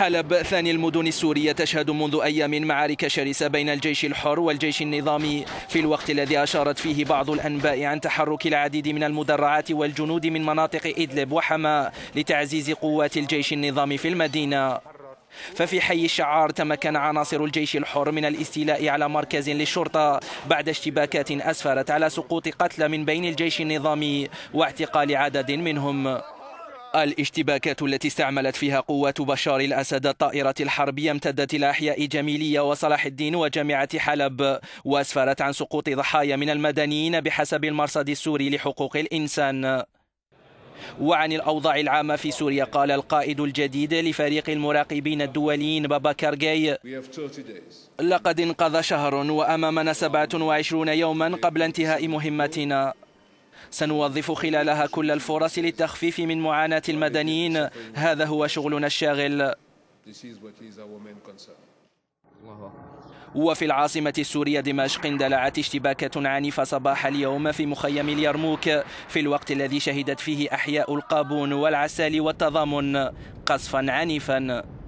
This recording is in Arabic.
حلب ثاني المدن السورية تشهد منذ أيام معارك شرسة بين الجيش الحر والجيش النظامي في الوقت الذي أشارت فيه بعض الأنباء عن تحرك العديد من المدرعات والجنود من مناطق إدلب وحماة لتعزيز قوات الجيش النظامي في المدينة ففي حي الشعار تمكن عناصر الجيش الحر من الاستيلاء على مركز للشرطة بعد اشتباكات أسفرت على سقوط قتلى من بين الجيش النظامي واعتقال عدد منهم الاشتباكات التي استعملت فيها قوات بشار الأسد الطائرة الحربية امتدت إلى أحياء جميلية وصلاح الدين وجامعة حلب وأسفرت عن سقوط ضحايا من المدنيين بحسب المرصد السوري لحقوق الإنسان وعن الأوضاع العامة في سوريا قال القائد الجديد لفريق المراقبين الدوليين بابا كارغي لقد انقضى شهر وأمامنا 27 يوما قبل انتهاء مهمتنا سنوظف خلالها كل الفرص للتخفيف من معاناة المدنيين هذا هو شغلنا الشاغل وفي العاصمة السورية دمشق اندلعت اشتباكات عنيفة صباح اليوم في مخيم اليرموك في الوقت الذي شهدت فيه أحياء القابون والعسال والتضامن قصفا عنيفا